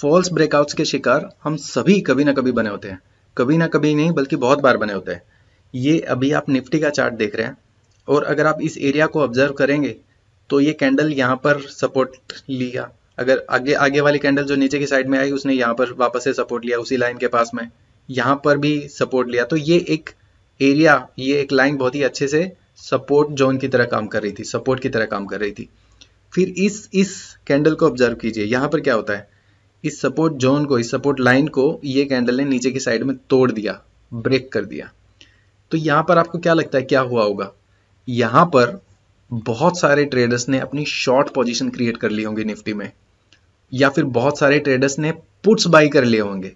false breakouts के शिकार हम सभी कभी ना कभी बने होते हैं कभी ना कभी नहीं बल्कि बहुत बार बने होते हैं ये अभी आप निफ्टी का चार्ट देख रहे हैं और अगर आप इस एरिया को ऑब्जर्व करेंगे तो ये कैंडल यहाँ पर सपोर्ट लिया अगर आगे आगे वाली कैंडल जो नीचे की साइड में आई उसने यहाँ पर वापस से सपोर्ट लिया उसी लाइन के पास में यहाँ पर भी सपोर्ट लिया तो ये एक एरिया ये एक लाइन बहुत ही अच्छे से सपोर्ट जोन की तरह काम कर रही थी सपोर्ट की तरह काम कर रही थी फिर इस इस कैंडल को ऑब्जर्व कीजिए यहाँ पर क्या होता है इस सपोर्ट जोन को इस सपोर्ट लाइन को ये कैंडल ने नीचे की साइड में तोड़ दिया ब्रेक कर दिया तो यहां पर आपको क्या लगता है क्या हुआ होगा यहां पर बहुत सारे ट्रेडर्स ने अपनी शॉर्ट पोजीशन क्रिएट कर ली होंगी निफ्टी में या फिर बहुत सारे ट्रेडर्स ने पुट्स बाई कर लिए होंगे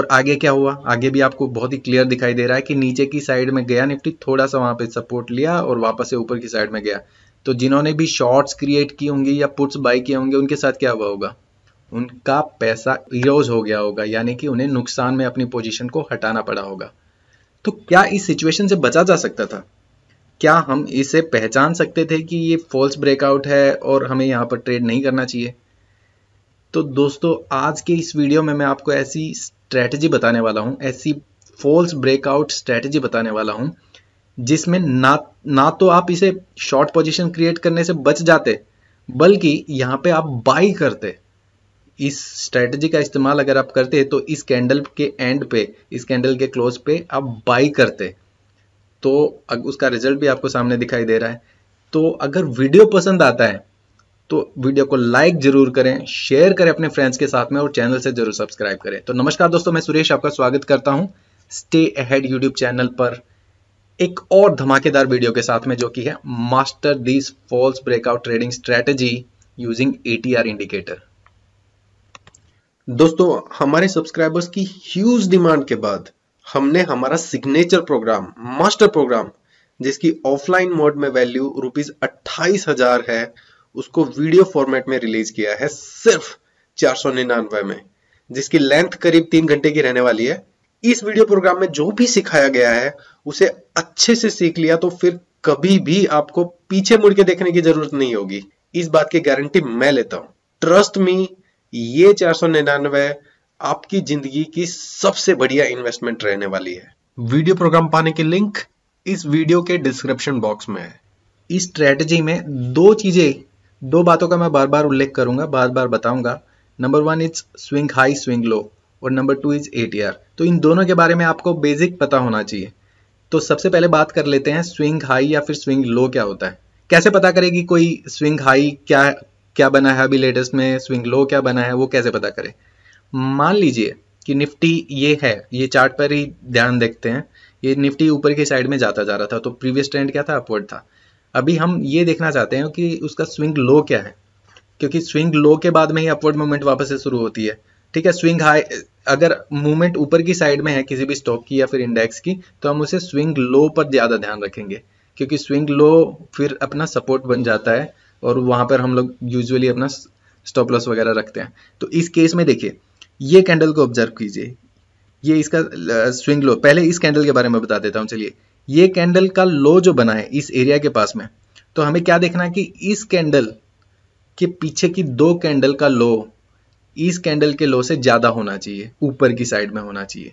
और आगे क्या हुआ आगे भी आपको बहुत ही क्लियर दिखाई दे रहा है कि नीचे की साइड में गया निफ्टी थोड़ा सा वहां पे सपोर्ट लिया और वापस से ऊपर की साइड में गया तो जिन्होंने भी शॉर्ट्स क्रिएट की होंगी या पुट्स बाई किए होंगे उनके साथ क्या हुआ होगा उनका पैसा इरोज हो गया होगा यानी कि उन्हें नुकसान में अपनी पोजीशन को हटाना पड़ा होगा तो क्या इस सिचुएशन से बचा जा सकता था क्या हम इसे पहचान सकते थे कि ये फॉल्स ब्रेकआउट है और हमें यहाँ पर ट्रेड नहीं करना चाहिए तो दोस्तों आज के इस वीडियो में मैं आपको ऐसी स्ट्रैटेजी बताने वाला हूँ ऐसी फॉल्स ब्रेकआउट स्ट्रैटेजी बताने वाला हूँ जिसमें ना ना तो आप इसे शॉर्ट पोजीशन क्रिएट करने से बच जाते बल्कि यहाँ पे आप बाई करते इस स्ट्रेटजी का इस्तेमाल अगर आप करते हैं तो इस कैंडल के एंड पे इस कैंडल के क्लोज पे आप बाई करते तो उसका रिजल्ट भी आपको सामने दिखाई दे रहा है तो अगर वीडियो पसंद आता है तो वीडियो को लाइक जरूर करें शेयर करें अपने फ्रेंड्स के साथ में और चैनल से जरूर सब्सक्राइब करें तो नमस्कार दोस्तों मैं सुरेश आपका स्वागत करता हूँ स्टे अहेड यूट्यूब चैनल पर एक और धमाकेदार वीडियो के साथ में जो कि है master this false breakout trading strategy using ATR indicator दोस्तों हमारे सब्सक्राइबर्स की ह्यूज डिमांड के बाद हमने हमारा सिग्नेचर प्रोग्राम मास्टर प्रोग्राम जिसकी ऑफलाइन मोड में वैल्यू रुपीज अट्ठाईस हजार है उसको वीडियो फॉर्मेट में रिलीज किया है सिर्फ चार सौ निन्यानवे में जिसकी लेंथ करीब तीन घंटे की रहने वाली है इस वीडियो प्रोग्राम में जो भी सिखाया गया है उसे अच्छे से सीख लिया तो फिर कभी भी आपको पीछे मुड़ के देखने की जरूरत नहीं होगी इस बात की गारंटी मैं लेता हूं ट्रस्ट मी ये चार सौ निन्यानवे आपकी जिंदगी की सबसे बढ़िया इन्वेस्टमेंट रहने वाली है वीडियो प्रोग्राम पाने की लिंक इस वीडियो के डिस्क्रिप्शन बॉक्स में है इस स्ट्रेटजी में दो चीजें दो बातों का मैं बार बार उल्लेख करूंगा बार बार बताऊंगा number one is swing high swing low और नंबर टू इज एटीआर तो इन दोनों के बारे में आपको बेसिक पता होना चाहिए तो सबसे पहले बात कर लेते हैं स्विंग हाई या फिर स्विंग लो क्या होता है कैसे पता करेगी कोई स्विंग हाई क्या क्या बना है अभी लेटेस्ट में स्विंग लो क्या बना है वो कैसे पता करें मान लीजिए कि निफ्टी ये है ये चार्ट पर ही ध्यान देखते हैं ये निफ्टी ऊपर की साइड में जाता जा रहा था तो प्रीवियस ट्रेंड क्या था अपवर्ड था अभी हम ये देखना चाहते हैं कि उसका स्विंग लो क्या है क्योंकि स्विंग लो के बाद में ही अपवर्ड मूवमेंट वापस से शुरू होती है ठीक है स्विंग हाई अगर मूवमेंट ऊपर की साइड में है किसी भी स्टॉक की या फिर इंडेक्स की तो हम उसे स्विंग लो पर ज़्यादा ध्यान रखेंगे क्योंकि स्विंग लो फिर अपना सपोर्ट बन जाता है और वहां पर हम लोग यूजुअली अपना स्टॉप लॉस वगैरह रखते हैं तो इस केस में देखिए ये कैंडल को ऑब्जर्व कीजिए ये इसका स्विंग लो पहले इस कैंडल के बारे में बता देता हूँ चलिए ये कैंडल का लो जो बना है इस एरिया के पास में तो हमें क्या देखना है कि इस कैंडल के पीछे की दो कैंडल का लो इस कैंडल के लो से ज़्यादा होना चाहिए ऊपर की साइड में होना चाहिए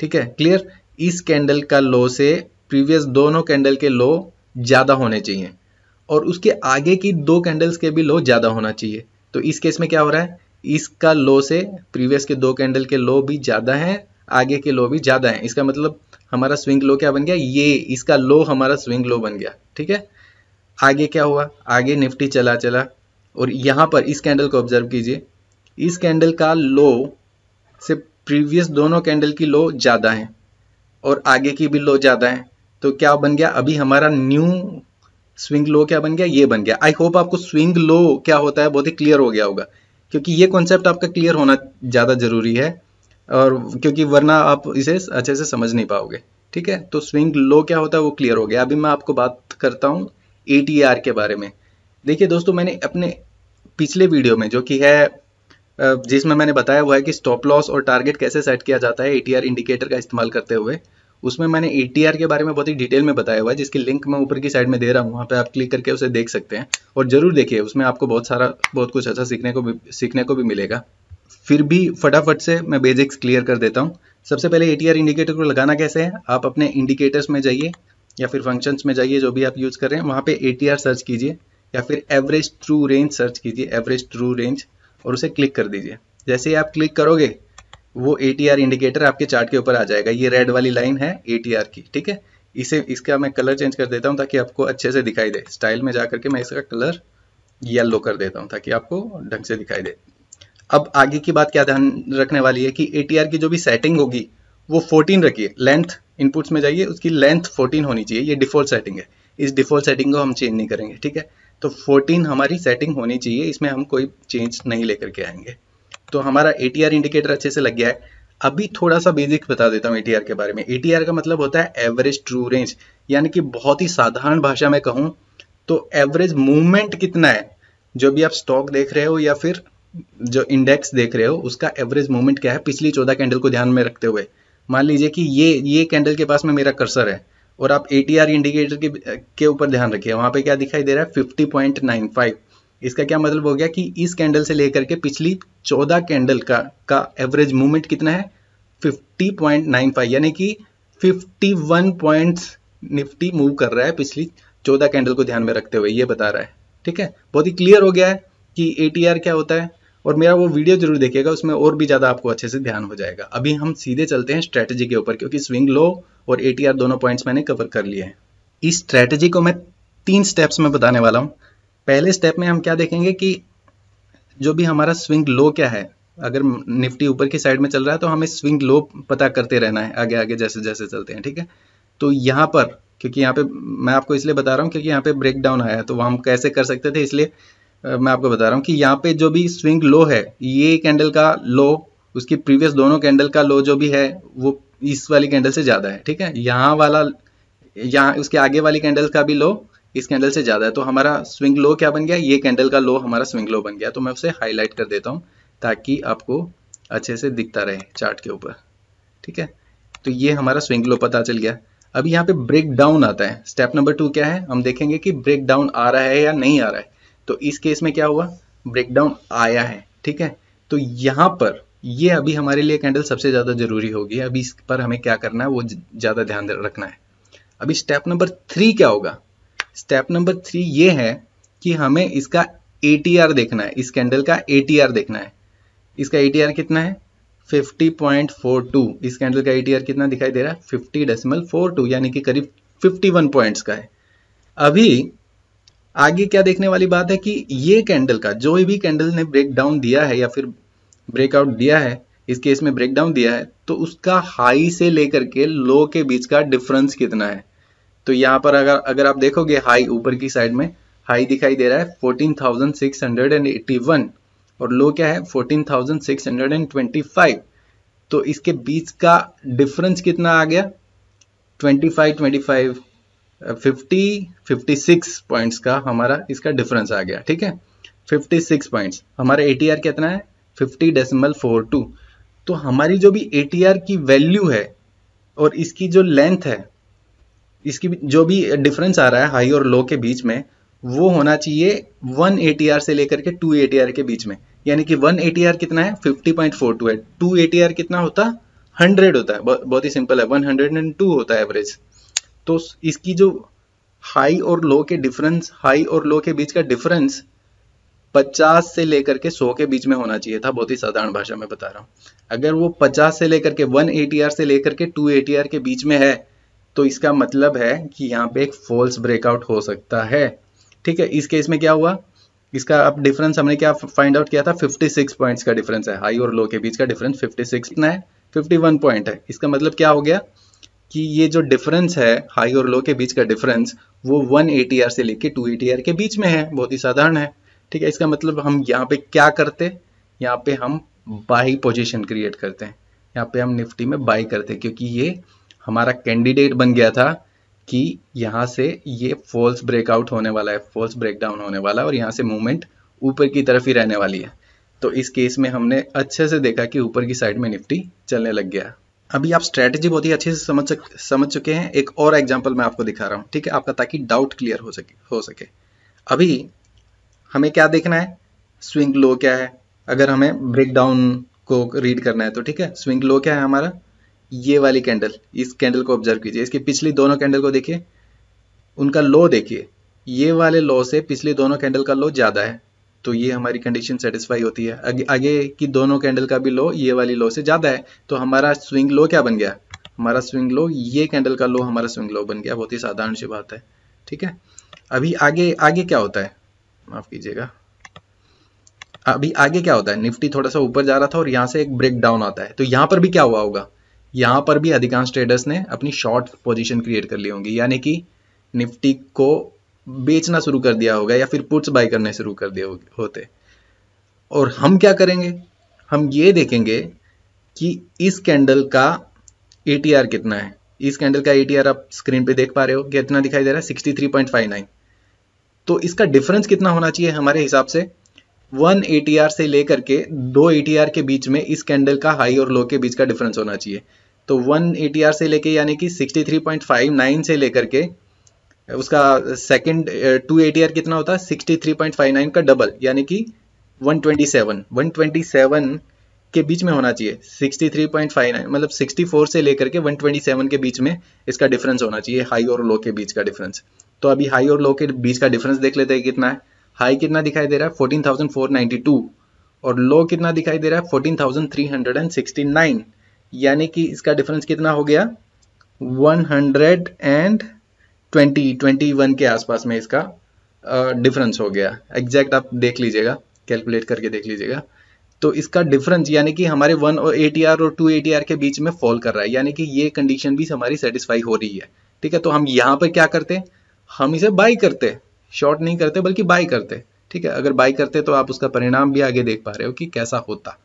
ठीक है क्लियर इस कैंडल का लो से प्रीवियस दोनों कैंडल के लो ज़्यादा होने चाहिए और उसके आगे की दो कैंडल्स के भी लो ज़्यादा होना चाहिए तो इस केस में क्या हो रहा है इसका लो से प्रीवियस के दो कैंडल के लो भी ज़्यादा हैं आगे के लो भी ज़्यादा हैं इसका मतलब हमारा स्विंग लो क्या बन गया ये इसका लो हमारा स्विंग लो बन गया ठीक है आगे क्या हुआ आगे निफ्टी चला चला और यहाँ पर इस कैंडल को ऑब्जर्व कीजिए इस कैंडल का लो से प्रीवियस दोनों कैंडल की लो ज़्यादा है और आगे की भी लो ज़्यादा है तो क्या बन गया अभी हमारा न्यू स्विंग लो क्या बन गया ये बन गया आई होप आपको स्विंग लो क्या होता है बहुत ही क्लियर हो गया होगा क्योंकि ये कॉन्सेप्ट आपका क्लियर होना ज़्यादा ज़रूरी है और क्योंकि वरना आप इसे अच्छे से समझ नहीं पाओगे ठीक है तो स्विंग लो क्या होता है वो क्लियर हो गया अभी मैं आपको बात करता हूँ ए के बारे में देखिए दोस्तों मैंने अपने पिछले वीडियो में जो कि है जिसमें मैंने बताया हुआ है कि स्टॉप लॉस और टारगेट कैसे सेट किया जाता है ए इंडिकेटर का इस्तेमाल करते हुए उसमें मैंने ए के बारे में बहुत ही डिटेल में बताया हुआ है जिसकी लिंक मैं ऊपर की साइड में दे रहा हूँ वहाँ पर आप क्लिक करके उसे देख सकते हैं और ज़रूर देखिए उसमें आपको बहुत सारा बहुत कुछ अच्छा सीखने को भी सीखने को भी मिलेगा फिर भी फटाफट से मैं बेजिक्स क्लियर कर देता हूँ सबसे पहले ए इंडिकेटर को लगाना कैसे है आप अपने इंडिकेटर्स में जाइए या फिर फंक्शंस में जाइए जो भी आप यूज़ कर रहे हैं वहाँ पे ए सर्च कीजिए या फिर एवरेज ट्रू रेंज सर्च कीजिए एवरेज ट्रू रेंज और उसे क्लिक कर दीजिए जैसे ही आप क्लिक करोगे वो ए इंडिकेटर आपके चार्ट के ऊपर आ जाएगा ये रेड वाली लाइन है ए की ठीक है इसे इसका मैं कलर चेंज कर देता हूँ ताकि आपको अच्छे से दिखाई दे स्टाइल में जा करके मैं इसका कलर येलो कर देता हूँ ताकि आपको ढंग से दिखाई दे अब आगे की बात क्या ध्यान रखने वाली है कि ए की जो भी सेटिंग होगी वो फोर्टीन रखिए लेंथ इनपुट्स में जाइए उसकी लेंथ फोर्टीन होनी चाहिए ये डिफॉल्ट सेटिंग है इस डिफॉल्ट सेटिंग को हम चेंज नहीं करेंगे ठीक है तो 14 हमारी सेटिंग होनी चाहिए इसमें हम कोई चेंज नहीं लेकर के आएंगे तो हमारा ए इंडिकेटर अच्छे से लग गया है अभी थोड़ा सा बेसिक बता देता हूँ एटीआर के बारे में एटीआर का मतलब होता है एवरेज ट्रू रेंज यानी कि बहुत ही साधारण भाषा में कहूं तो एवरेज मूवमेंट कितना है जो भी आप स्टॉक देख रहे हो या फिर जो इंडेक्स देख रहे हो उसका एवरेज मूवमेंट क्या है पिछली चौदह कैंडल को ध्यान में रखते हुए मान लीजिए कि ये ये कैंडल के पास में मेरा कर्सर है और आप एटीआर इंडिकेटर के के ऊपर ध्यान रखिए वहां पे क्या दिखाई दे रहा है फाइव इसका क्या मतलब हो गया कि इस कैंडल से लेकर के पिछली चौदह कैंडल का का एवरेज मूवमेंट कितना है 50.95 यानी कि 51 पॉइंट्स निफ्टी मूव कर रहा है पिछली चौदह कैंडल को ध्यान में रखते हुए ये बता रहा है ठीक है बहुत ही क्लियर हो गया है कि ए क्या होता है और मेरा वो वीडियो जरूर देखिएगा उसमें और भी ज़्यादा आपको अच्छे से ध्यान हो जाएगा अभी हम सीधे चलते हैं स्ट्रैटेजी के ऊपर क्योंकि स्विंग लो और ए दोनों पॉइंट्स मैंने कवर कर लिए हैं इस स्ट्रैटेजी को मैं तीन स्टेप्स में बताने वाला हूं पहले स्टेप में हम क्या देखेंगे कि जो भी हमारा स्विंग लो क्या है अगर निफ्टी ऊपर की साइड में चल रहा है तो हमें स्विंग लो पता करते रहना है आगे आगे जैसे जैसे चलते हैं ठीक है तो यहाँ पर क्योंकि यहाँ पे मैं आपको इसलिए बता रहा हूँ क्योंकि यहाँ पे ब्रेक डाउन आया है तो हम कैसे कर सकते थे इसलिए मैं आपको बता रहा हूँ कि यहाँ पे जो भी स्विंग लो है ये कैंडल का लो उसकी प्रीवियस दोनों कैंडल का लो जो भी है वो इस वाली कैंडल से ज़्यादा है ठीक है यहाँ वाला यहाँ उसके आगे वाली कैंडल का भी लो इस कैंडल से ज़्यादा है तो हमारा स्विंग लो क्या बन गया ये कैंडल का लो हमारा स्विंग लो बन गया तो मैं उसे हाईलाइट कर देता हूँ ताकि आपको अच्छे से दिखता रहे चार्ट के ऊपर ठीक है तो ये हमारा स्विंग लो पता चल गया अभी यहाँ पे ब्रेक डाउन आता है स्टेप नंबर टू क्या है हम देखेंगे कि ब्रेक डाउन आ रहा है या नहीं आ रहा है तो इस केस में क्या हुआ ब्रेक डाउन आया है ठीक है तो यहाँ पर ये अभी हमारे लिए कैंडल सबसे ज़्यादा जरूरी होगी अभी इस पर हमें क्या करना है वो ज़्यादा ध्यान रखना है अभी स्टेप नंबर थ्री क्या होगा स्टेप नंबर थ्री ये है कि हमें इसका ए देखना है इस कैंडल का ए देखना है इसका ए कितना है 50.42 इस कैंडल का ए कितना दिखाई दे रहा है फिफ्टी डेसिमल फोर टू यानी कि करीब 51 पॉइंट्स का है अभी आगे क्या देखने वाली बात है कि ये कैंडल का जो भी कैंडल ने ब्रेकडाउन दिया है या फिर ब्रेकआउट दिया है इस केस में ब्रेकडाउन दिया है तो उसका हाई से लेकर के लो के बीच का डिफरेंस कितना है तो यहाँ पर अगर अगर आप देखोगे हाई ऊपर की साइड में हाई दिखाई दे रहा है 14,681 और लो क्या है 14,625 तो इसके बीच का डिफरेंस कितना आ गया 25 25 50 56 पॉइंट्स का हमारा इसका डिफरेंस आ गया ठीक है 56 पॉइंट्स हमारा एटीआर कितना है फिफ्टी डेसिमल फोर टू तो हमारी जो भी एटीआर की वैल्यू है और इसकी जो लेंथ है इसकी जो भी डिफरेंस आ रहा है हाई और लो के बीच में वो होना चाहिए वन ए से लेकर के टू ए के बीच में यानी कि वन ए कितना है फिफ्टी पॉइंट फोर टू है टू ए कितना होता हंड्रेड होता है बहुत ही सिंपल है वन हंड्रेड एंड टू होता है एवरेज तो इसकी जो हाई और लो के डिफरेंस हाई और लो के बीच का डिफरेंस 50 से लेकर के 100 के बीच में होना चाहिए था बहुत ही साधारण भाषा में बता रहा हूँ अगर वो 50 से लेकर के 1 ए से लेकर के 2 ए के बीच में है तो इसका मतलब है कि यहाँ पे एक फॉल्स ब्रेकआउट हो सकता है ठीक है इस केस में क्या हुआ इसका अब डिफरेंस हमने क्या फाइंड आउट किया था 56 पॉइंट्स का डिफरेंस है हाई और लो के बीच का डिफरेंस 56 कितना है 51 पॉइंट है इसका मतलब क्या हो गया कि ये जो डिफरेंस है हाई और लो के बीच का डिफरेंस वो 1 एटीआर से लेके 2 एटीआर के बीच में है बहुत ही साधारण है ठीक है इसका मतलब हम यहाँ पे क्या करते यहाँ पे हम बाई पोजिशन क्रिएट करते हैं यहाँ पे हम निफ्टी में बाई करते हैं क्योंकि ये हमारा कैंडिडेट बन गया था कि यहाँ से ये फॉल्स ब्रेकआउट होने वाला है फॉल्स ब्रेकडाउन होने वाला है और यहाँ से मूवमेंट ऊपर की तरफ ही रहने वाली है तो इस केस में हमने अच्छे से देखा कि ऊपर की साइड में निफ्टी चलने लग गया अभी आप स्ट्रेटजी बहुत ही अच्छे से समझ समझ चुके हैं एक और एग्जाम्पल मैं आपको दिखा रहा हूँ ठीक है आपका ताकि डाउट क्लियर हो सके हो सके अभी हमें क्या देखना है स्विंग लो क्या है अगर हमें ब्रेकडाउन को रीड करना है तो ठीक है स्विंग लो क्या है हमारा ये वाली कैंडल इस कैंडल को ऑब्जर्व कीजिए इसके पिछली दोनों कैंडल को देखिए उनका लो देखिए ये वाले लो से पिछले दोनों कैंडल का लो ज़्यादा है तो ये हमारी कंडीशन सेटिस्फाई होती है आगे, आगे की दोनों कैंडल का भी लो ये वाली लो से ज़्यादा है तो हमारा स्विंग लो क्या बन गया हमारा स्विंग लो ये कैंडल का लो हमारा स्विंग लो बन गया बहुत ही साधारण सी बात है ठीक है अभी आगे आगे क्या होता है माफ़ कीजिएगा अभी आगे क्या होता है निफ्टी थोड़ा सा ऊपर जा रहा था और यहां से एक ब्रेक डाउन आता है तो यहां पर भी क्या हुआ होगा यहां पर भी अधिकांश ट्रेडर्स ने अपनी शॉर्ट पोजीशन क्रिएट कर ली होंगी यानी कि निफ्टी को बेचना शुरू कर दिया होगा या फिर पुट्स बाय करने शुरू कर दिए होते और हम क्या करेंगे हम ये देखेंगे कि इस कैंडल का ए कितना है इस कैंडल का ए आप स्क्रीन पे देख पा रहे हो कितना दिखाई दे रहा है sixty three point five nine तो इसका डिफरेंस कितना होना चाहिए हमारे हिसाब से वन ए से लेकर के दो ए के बीच में इस कैंडल का हाई और लो के बीच का डिफरेंस होना चाहिए तो वन ए से लेके यानी कि 63.59 से लेकर के उसका सेकंड टू ए कितना होता है 63.59 का डबल यानी कि 127 127 के बीच में होना चाहिए 63.59 मतलब 64 से लेकर के 127 के बीच में इसका डिफरेंस होना चाहिए हाई और लो के बीच का डिफरेंस तो अभी हाई और लो के बीच का डिफरेंस देख लेते हैं कितना है हाई कितना दिखाई दे रहा है 14,492 और लो कितना दिखाई दे रहा है 14,369 यानी कि इसका डिफरेंस कितना हो गया 120 21 के आसपास में इसका डिफरेंस uh, हो गया एग्जैक्ट आप देख लीजिएगा कैलकुलेट करके देख लीजिएगा तो इसका डिफरेंस यानी कि हमारे वन और एटी आर और टू एटी आर के बीच में फॉल कर रहा है यानी कि ये कंडीशन भी हमारी सेटिस्फाई हो रही है ठीक है तो हम यहाँ पर क्या करते हम इसे बाई करते शॉर्ट नहीं करते बल्कि बाई करते ठीक है अगर बाई करते तो आप उसका परिणाम भी आगे देख पा रहे हो कि कैसा होता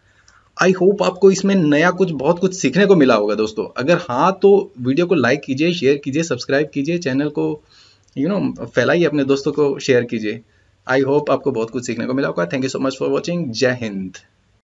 आई होप आपको इसमें नया कुछ बहुत कुछ सीखने को मिला होगा दोस्तों अगर हाँ तो वीडियो को लाइक कीजिए शेयर कीजिए सब्सक्राइब कीजिए चैनल को यू you नो know, फैलाइए अपने दोस्तों को शेयर कीजिए आई होप आपको बहुत कुछ सीखने को मिला होगा thank you so much for watching जय हिंद